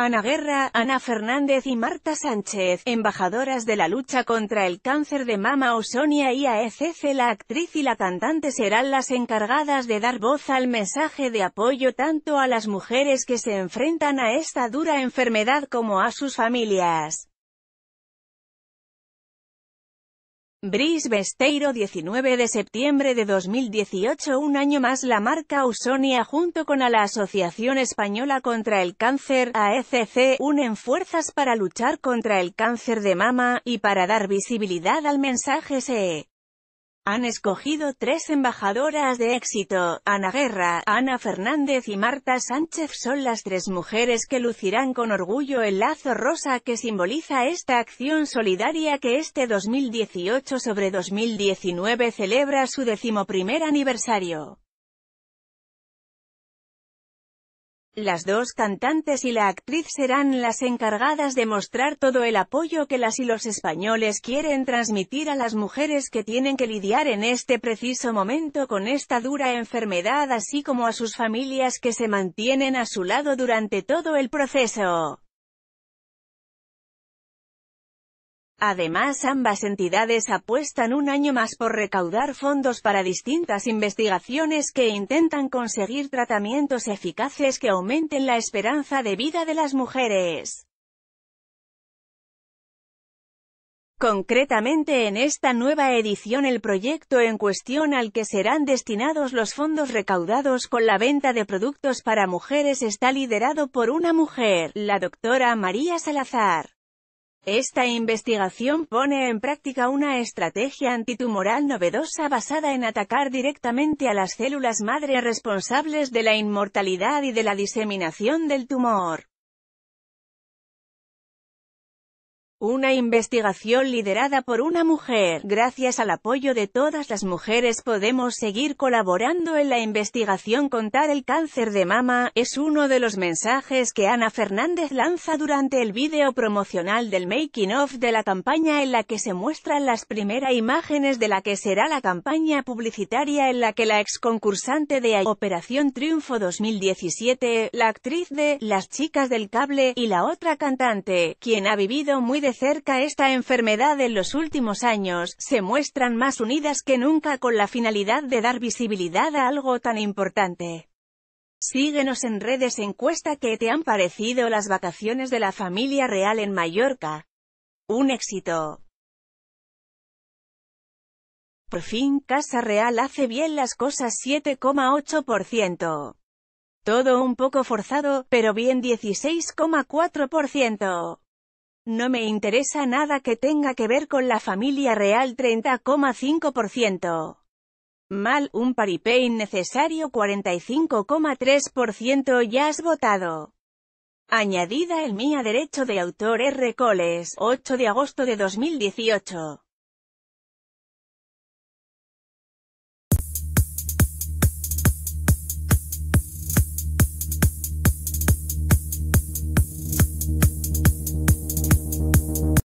Ana Guerra, Ana Fernández y Marta Sánchez, embajadoras de la lucha contra el cáncer de mama Osonia y AECF la actriz y la cantante serán las encargadas de dar voz al mensaje de apoyo tanto a las mujeres que se enfrentan a esta dura enfermedad como a sus familias. Brice Besteiro 19 de septiembre de 2018 Un año más la marca Ausonia junto con a la Asociación Española contra el Cáncer, AECC, unen fuerzas para luchar contra el cáncer de mama, y para dar visibilidad al mensaje SE. Han escogido tres embajadoras de éxito, Ana Guerra, Ana Fernández y Marta Sánchez son las tres mujeres que lucirán con orgullo el lazo rosa que simboliza esta acción solidaria que este 2018 sobre 2019 celebra su decimoprimer aniversario. Las dos cantantes y la actriz serán las encargadas de mostrar todo el apoyo que las y los españoles quieren transmitir a las mujeres que tienen que lidiar en este preciso momento con esta dura enfermedad así como a sus familias que se mantienen a su lado durante todo el proceso. Además ambas entidades apuestan un año más por recaudar fondos para distintas investigaciones que intentan conseguir tratamientos eficaces que aumenten la esperanza de vida de las mujeres. Concretamente en esta nueva edición el proyecto en cuestión al que serán destinados los fondos recaudados con la venta de productos para mujeres está liderado por una mujer, la doctora María Salazar. Esta investigación pone en práctica una estrategia antitumoral novedosa basada en atacar directamente a las células madre responsables de la inmortalidad y de la diseminación del tumor. Una investigación liderada por una mujer. Gracias al apoyo de todas las mujeres podemos seguir colaborando en la investigación contar el cáncer de mama, es uno de los mensajes que Ana Fernández lanza durante el vídeo promocional del making of de la campaña en la que se muestran las primeras imágenes de la que será la campaña publicitaria en la que la ex concursante de Operación Triunfo 2017, la actriz de Las chicas del cable, y la otra cantante, quien ha vivido muy de cerca esta enfermedad en los últimos años, se muestran más unidas que nunca con la finalidad de dar visibilidad a algo tan importante. Síguenos en redes encuesta que te han parecido las vacaciones de la familia real en Mallorca. Un éxito. Por fin Casa Real hace bien las cosas 7,8%. Todo un poco forzado, pero bien 16,4%. No me interesa nada que tenga que ver con la familia real 30,5%. Mal, un paripé innecesario 45,3% ya has votado. Añadida el mía Derecho de Autor R. Coles, 8 de agosto de 2018.